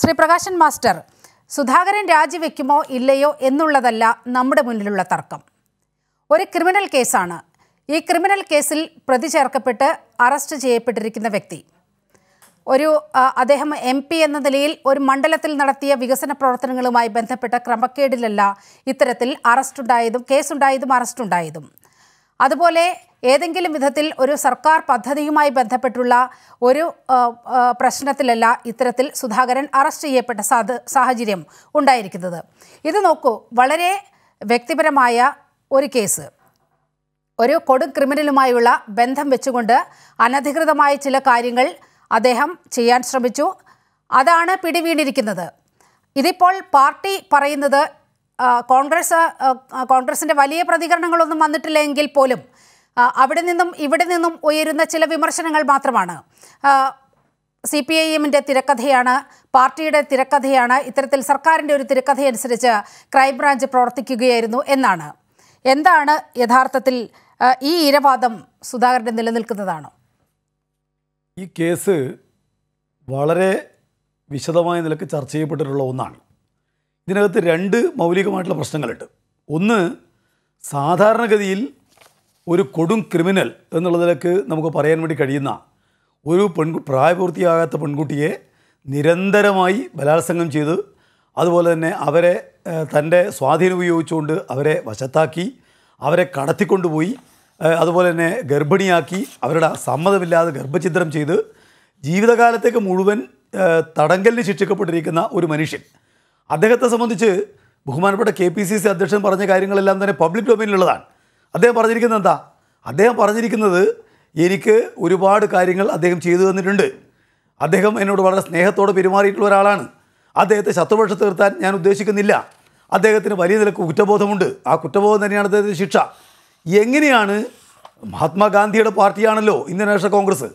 Shri Prakashan master Sudhakaran രാജിവെക്കുമോ ഇല്ലയോ എന്നുള്ളതല്ല നമ്മുടെ മുന്നിലുള്ള തർക്കം ഒരു ക്രിമിനൽ കേസാണ് ഈ ക്രിമിനൽ കേസിൽ പ്രതി ചേർക്കപ്പെട്ട് അറസ്റ്റ് ചെയ്യപ്പെട്ടിരിക്കുന്ന വ്യക്തി ഒരു അദ്ദേഹം എം പി എന്ന നിലയിൽ ഒരു മണ്ഡലത്തിൽ നടത്തിയ വികസന പ്രവർത്തനങ്ങളുമായി ബന്ധപ്പെട്ട ക്രമക്കേടിലല്ല ഇത്തരത്തിൽ അറസ്റ്റുണ്ടായതും കേസുണ്ടായതും അറസ്റ്റുണ്ടായതും അതുപോലെ ഏതെങ്കിലും വിധത്തിൽ ഒരു സർക്കാർ പദ്ധതിയുമായി ബന്ധപ്പെട്ടുള്ള ഒരു പ്രശ്നത്തിലല്ല ഇത്തരത്തിൽ സുധാകരൻ അറസ്റ്റ് ചെയ്യപ്പെട്ട സാഹചര്യം ഉണ്ടായിരിക്കുന്നത് ഇത് നോക്കൂ വളരെ വ്യക്തിപരമായ ഒരു കേസ് ഒരു കൊടും ക്രിമിനലുമായുള്ള ബന്ധം വെച്ചുകൊണ്ട് അനധികൃതമായ ചില കാര്യങ്ങൾ അദ്ദേഹം ചെയ്യാൻ ശ്രമിച്ചു അതാണ് പിടിവീണിരിക്കുന്നത് ഇതിപ്പോൾ പാർട്ടി പറയുന്നത് കോൺഗ്രസ് കോൺഗ്രസിൻ്റെ വലിയ പ്രതികരണങ്ങളൊന്നും വന്നിട്ടില്ല എങ്കിൽ പോലും അവിടെ നിന്നും ഇവിടെ നിന്നും ഉയരുന്ന ചില വിമർശനങ്ങൾ മാത്രമാണ് സി പി ഐ എമ്മിൻ്റെ തിരക്കഥയാണ് പാർട്ടിയുടെ തിരക്കഥയാണ് ഇത്തരത്തിൽ സർക്കാരിൻ്റെ ഒരു തിരക്കഥയനുസരിച്ച് ക്രൈംബ്രാഞ്ച് പ്രവർത്തിക്കുകയായിരുന്നു എന്നാണ് എന്താണ് യഥാർത്ഥത്തിൽ ഈ ഇരവാദം സുധാകരൻ്റെ നിലനിൽക്കുന്നതാണോ ഈ കേസ് വളരെ വിശദമായ നിലക്ക് ചർച്ച ചെയ്യപ്പെട്ടിട്ടുള്ള ഒന്നാണ് ഇതിനകത്ത് രണ്ട് മൗലികമായിട്ടുള്ള പ്രശ്നങ്ങളുണ്ട് ഒന്ന് സാധാരണഗതിയിൽ ഒരു കൊടും ക്രിമിനൽ എന്നുള്ളതിലേക്ക് നമുക്ക് പറയാൻ വേണ്ടി കഴിയുന്ന ഒരു പെൺകു പ്രായപൂർത്തിയാകാത്ത പെൺകുട്ടിയെ നിരന്തരമായി ബലാത്സംഗം ചെയ്ത് അതുപോലെ തന്നെ അവരെ തൻ്റെ സ്വാധീനം ഉപയോഗിച്ചുകൊണ്ട് അവരെ വശത്താക്കി അവരെ കടത്തിക്കൊണ്ടുപോയി അതുപോലെ തന്നെ ഗർഭിണിയാക്കി അവരുടെ സമ്മതമില്ലാതെ ഗർഭഛിദ്രം ചെയ്ത് ജീവിതകാലത്തേക്ക് മുഴുവൻ തടങ്കലിന് ശിക്ഷിക്കപ്പെട്ടിരിക്കുന്ന ഒരു മനുഷ്യൻ അദ്ദേഹത്തെ സംബന്ധിച്ച് ബഹുമാനപ്പെട്ട കെ പി സി സി അധ്യക്ഷൻ പറഞ്ഞ കാര്യങ്ങളെല്ലാം തന്നെ പബ്ലിക് ഡൊമൈനിലുള്ളതാണ് അദ്ദേഹം പറഞ്ഞിരിക്കുന്നത് എന്താ അദ്ദേഹം പറഞ്ഞിരിക്കുന്നത് എനിക്ക് ഒരുപാട് കാര്യങ്ങൾ അദ്ദേഹം ചെയ്തു തന്നിട്ടുണ്ട് അദ്ദേഹം എന്നോട് വളരെ സ്നേഹത്തോടെ പെരുമാറിയിട്ടുള്ള ഒരാളാണ് അദ്ദേഹത്തെ ശത്രുപക്ഷ തീർത്താൻ ഞാൻ ഉദ്ദേശിക്കുന്നില്ല അദ്ദേഹത്തിന് വലിയ നിലക്ക് കുറ്റബോധമുണ്ട് ആ കുറ്റബോധം തന്നെയാണ് അദ്ദേഹത്തിൻ്റെ ശിക്ഷ എങ്ങനെയാണ് മഹാത്മാഗാന്ധിയുടെ പാർട്ടിയാണല്ലോ ഇന്ത്യൻ നാഷണൽ കോൺഗ്രസ്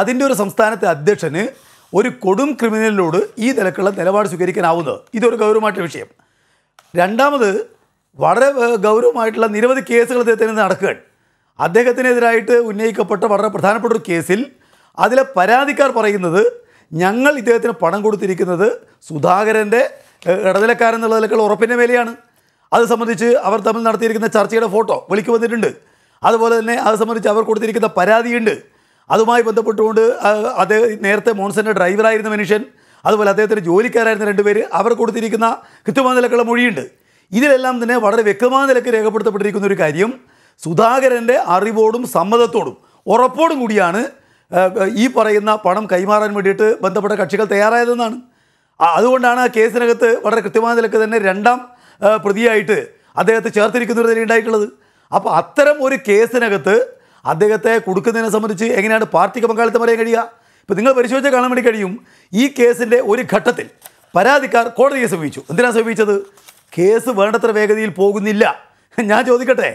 അതിൻ്റെ ഒരു സംസ്ഥാനത്തെ അധ്യക്ഷന് ഒരു കൊടും ക്രിമിനലിനോട് ഈ നിലക്കുള്ള നിലപാട് സ്വീകരിക്കാനാവുന്നത് ഇതൊരു ഗൗരവമായിട്ടുള്ള വിഷയം രണ്ടാമത് വളരെ ഗൗരവമായിട്ടുള്ള നിരവധി കേസുകൾ അദ്ദേഹത്തിന് നടക്കുകയാണ് അദ്ദേഹത്തിനെതിരായിട്ട് ഉന്നയിക്കപ്പെട്ട വളരെ പ്രധാനപ്പെട്ട ഒരു കേസിൽ അതിലെ പരാതിക്കാർ പറയുന്നത് ഞങ്ങൾ ഇദ്ദേഹത്തിന് പണം കൊടുത്തിരിക്കുന്നത് സുധാകരൻ്റെ ഇടനിലക്കാരൻ എന്നുള്ളതിലേക്കുള്ള ഉറപ്പിൻ്റെ മേലെയാണ് അത് സംബന്ധിച്ച് അവർ തമ്മിൽ നടത്തിയിരിക്കുന്ന ചർച്ചയുടെ ഫോട്ടോ വിളിക്ക് വന്നിട്ടുണ്ട് അതുപോലെ തന്നെ അത് സംബന്ധിച്ച് അവർ കൊടുത്തിരിക്കുന്ന പരാതിയുണ്ട് അതുമായി ബന്ധപ്പെട്ടുകൊണ്ട് അത് നേരത്തെ മോൺസൻ്റെ ഡ്രൈവറായിരുന്ന മനുഷ്യൻ അതുപോലെ അദ്ദേഹത്തിൻ്റെ ജോലിക്കാരായിരുന്ന രണ്ടുപേർ അവർ കൊടുത്തിരിക്കുന്ന കൃത്യമായ നിലക്കുള്ള മൊഴിയുണ്ട് ഇതിലെല്ലാം തന്നെ വളരെ വ്യക്തമായ നിലക്ക് രേഖപ്പെടുത്തപ്പെട്ടിരിക്കുന്ന ഒരു കാര്യം സുധാകരൻ്റെ അറിവോടും സമ്മതത്തോടും ഉറപ്പോടും കൂടിയാണ് ഈ പറയുന്ന പണം കൈമാറാൻ വേണ്ടിയിട്ട് ബന്ധപ്പെട്ട കക്ഷികൾ തയ്യാറായതെന്നാണ് അതുകൊണ്ടാണ് ആ കേസിനകത്ത് വളരെ കൃത്യമായ നിലക്ക് തന്നെ രണ്ടാം പ്രതിയായിട്ട് അദ്ദേഹത്തെ ചേർത്തിരിക്കുന്ന ഒരു നില അപ്പോൾ അത്തരം ഒരു കേസിനകത്ത് അദ്ദേഹത്തെ കൊടുക്കുന്നതിനെ സംബന്ധിച്ച് എങ്ങനെയാണ് പാർട്ടിക്ക് പങ്കാളിത്തം പറയാൻ കഴിയുക ഇപ്പം നിങ്ങൾ പരിശോധിച്ച് കാണാൻ വേണ്ടി കഴിയും ഈ കേസിൻ്റെ ഒരു ഘട്ടത്തിൽ പരാതിക്കാർ കോടതിയെ സമീപിച്ചു എന്തിനാണ് സമീപിച്ചത് കേസ് വേണ്ടത്ര വേഗതയിൽ പോകുന്നില്ല ഞാൻ ചോദിക്കട്ടെ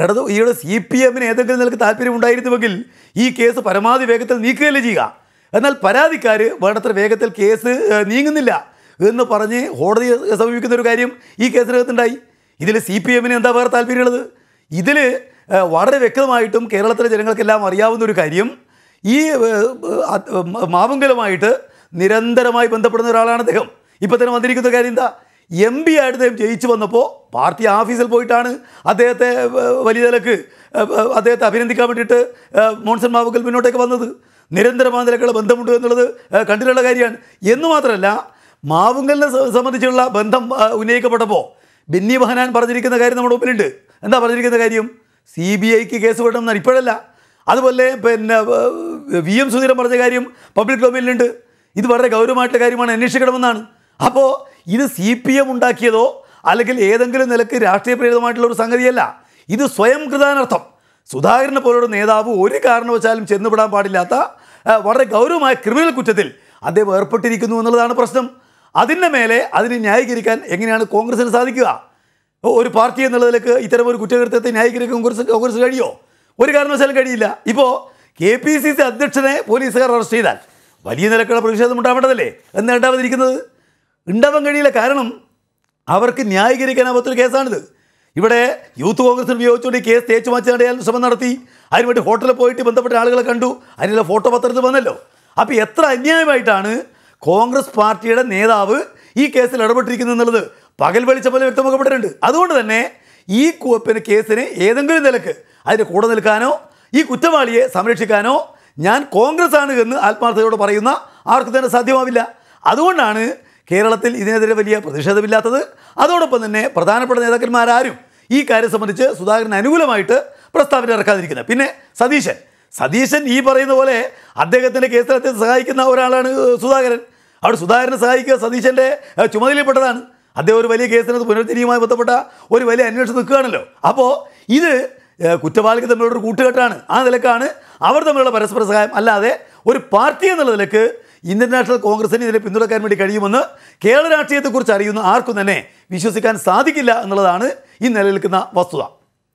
ഇടത് ഈയുടെ സി പി എമ്മിന് ഏതെങ്കിലും നിലക്ക് ഉണ്ടായിരുന്നുവെങ്കിൽ ഈ കേസ് പരമാവധി വേഗത്തിൽ നീക്കുകയല്ലേ ചെയ്യുക എന്നാൽ പരാതിക്കാർ വേണ്ടത്ര വേഗത്തിൽ കേസ് നീങ്ങുന്നില്ല എന്ന് പറഞ്ഞ് കോടതിയെ സമീപിക്കുന്ന ഒരു കാര്യം ഈ കേസിനകത്തുണ്ടായി ഇതിൽ സി പി എമ്മിന് എന്താ വേറെ താല്പര്യമുള്ളത് ഇതിൽ വളരെ വ്യക്തമായിട്ടും കേരളത്തിലെ ജനങ്ങൾക്കെല്ലാം അറിയാവുന്ന ഒരു കാര്യം ഈ മാവുങ്കലുമായിട്ട് നിരന്തരമായി ബന്ധപ്പെടുന്ന ഒരാളാണ് അദ്ദേഹം ഇപ്പം തന്നെ വന്നിരിക്കുന്ന കാര്യം എന്താ എം പി ആയിട്ട് അദ്ദേഹം ജയിച്ചു വന്നപ്പോൾ പാർട്ടി ഓഫീസിൽ പോയിട്ടാണ് അദ്ദേഹത്തെ വലിയ നിലക്ക് അദ്ദേഹത്തെ അഭിനന്ദിക്കാൻ വേണ്ടിയിട്ട് മോൺസൺ മാവുക്കൽ മുന്നോട്ടേക്ക് വന്നത് നിരന്തരമായ നിലക്കുള്ള ബന്ധമുണ്ട് എന്നുള്ളത് കണ്ടിട്ടുള്ള കാര്യമാണ് എന്ന് മാത്രമല്ല മാവുങ്കലിനെ സംബന്ധിച്ചുള്ള ബന്ധം ഉന്നയിക്കപ്പെട്ടപ്പോൾ ബിന്നി ബഹനാൻ പറഞ്ഞിരിക്കുന്ന കാര്യം നമ്മുടെ മുമ്പിലുണ്ട് എന്താ പറഞ്ഞിരിക്കുന്ന കാര്യം സി ബി ഐക്ക് കേസ് കൊടുക്കണം ഇപ്പോഴല്ല അതുപോലെ പിന്നെ വി എം സുധീരൻ പറഞ്ഞ കാര്യം പബ്ലിക് ഡൊമൈനിലുണ്ട് ഇത് വളരെ ഗൗരവമായിട്ടുള്ള കാര്യമാണ് അന്വേഷിക്കണമെന്നാണ് അപ്പോൾ ഇത് സി പി എം ഉണ്ടാക്കിയതോ അല്ലെങ്കിൽ ഏതെങ്കിലും നിലക്ക് രാഷ്ട്രീയ പ്രേരിതമായിട്ടുള്ള ഒരു സംഗതിയല്ല ഇത് സ്വയം കൃതാനർത്ഥം സുധാകരനെ പോലുള്ള നേതാവ് ഒരു കാരണവശാലും ചെന്നുപെടാൻ പാടില്ലാത്ത വളരെ ഗൗരവമായ ക്രിമിനൽ കുറ്റത്തിൽ അദ്ദേഹം ഏർപ്പെട്ടിരിക്കുന്നു എന്നുള്ളതാണ് പ്രശ്നം അതിൻ്റെ മേലെ അതിനെ ന്യായീകരിക്കാൻ എങ്ങനെയാണ് കോൺഗ്രസിന് സാധിക്കുക ഒരു പാർട്ടി എന്നുള്ളതിലേക്ക് ഇത്തരം ഒരു കുറ്റകൃത്യത്തെ ന്യായീകരിക്കാൻ കോൺഗ്രസ് കോൺഗ്രസ് കഴിയുമോ ഒരു കാരണവശാലും കഴിയില്ല ഇപ്പോൾ കെ പി സി സി അധ്യക്ഷനെ പോലീസുകാർ അറസ്റ്റ് ചെയ്താൽ വലിയ നിലക്കുള്ള പ്രതിഷേധം ഉണ്ടാവേണ്ടതല്ലേ എന്ന് ഉണ്ടാവാതിരിക്കുന്നത് ഉണ്ടാവാൻ കഴിയില്ല കാരണം അവർക്ക് ന്യായീകരിക്കാനാവാത്തൊരു കേസാണിത് ഇവിടെ യൂത്ത് കോൺഗ്രസിന് ഉപയോഗിച്ചുകൊണ്ട് ഈ കേസ് തേച്ചു നടയാൻ ശ്രമം നടത്തി അതിനുവേണ്ടി ഹോട്ടലിൽ പോയിട്ട് ബന്ധപ്പെട്ട ആളുകളെ കണ്ടു അതിനുള്ള ഫോട്ടോ പത്രത്തിൽ വന്നല്ലോ അപ്പോൾ എത്ര അന്യായമായിട്ടാണ് കോൺഗ്രസ് പാർട്ടിയുടെ നേതാവ് ഈ കേസിൽ ഇടപെട്ടിരിക്കുന്നത് എന്നുള്ളത് പകൽ വെളിച്ചം പോലെ വ്യക്തമാക്കപ്പെട്ടിട്ടുണ്ട് അതുകൊണ്ട് തന്നെ ഈ പിന്നെ കേസിന് ഏതെങ്കിലും നിലക്ക് അതിൻ്റെ കൂടെ നിൽക്കാനോ ഈ കുറ്റവാളിയെ സംരക്ഷിക്കാനോ ഞാൻ കോൺഗ്രസ് ആണ് എന്ന് ആത്മാർത്ഥതയോട് പറയുന്ന ആർക്കും തന്നെ സാധ്യമാവില്ല അതുകൊണ്ടാണ് കേരളത്തിൽ ഇതിനെതിരെ വലിയ പ്രതിഷേധമില്ലാത്തത് അതോടൊപ്പം തന്നെ പ്രധാനപ്പെട്ട നേതാക്കന്മാരാരും ഈ കാര്യം സംബന്ധിച്ച് സുധാകരന് അനുകൂലമായിട്ട് പ്രസ്താവന ഇറക്കാതിരിക്കുന്നത് പിന്നെ സതീശൻ സതീശൻ ഈ പറയുന്ന പോലെ അദ്ദേഹത്തിൻ്റെ കേസിലത്തെ സഹായിക്കുന്ന ഒരാളാണ് സുധാകരൻ അവിടെ സുധാകരനെ സഹായിക്കുക സതീശൻ്റെ ചുമതലയിൽപ്പെട്ടതാണ് അദ്ദേഹം ഒരു വലിയ കേസിനകത്ത് പുനർജനീയമായി ബന്ധപ്പെട്ട ഒരു വലിയ അന്വേഷണം നിൽക്കുകയാണല്ലോ അപ്പോൾ ഇത് കുറ്റവാളിക്ക് തമ്മിലുള്ളൊരു കൂട്ടുകെട്ടാണ് ആ നിലക്കാണ് അവർ തമ്മിലുള്ള പരസ്പര സഹായം അല്ലാതെ ഒരു പാർട്ടി എന്നുള്ള നിലക്ക് ഇന്ത്യൻ നാഷണൽ കോൺഗ്രസിന് ഇതിനെ പിന്തുണക്കാൻ വേണ്ടി കഴിയുമെന്ന് കേരള രാഷ്ട്രീയത്തെക്കുറിച്ച് അറിയുന്ന ആർക്കും തന്നെ വിശ്വസിക്കാൻ സാധിക്കില്ല എന്നുള്ളതാണ് ഈ നിലനിൽക്കുന്ന വസ്തുത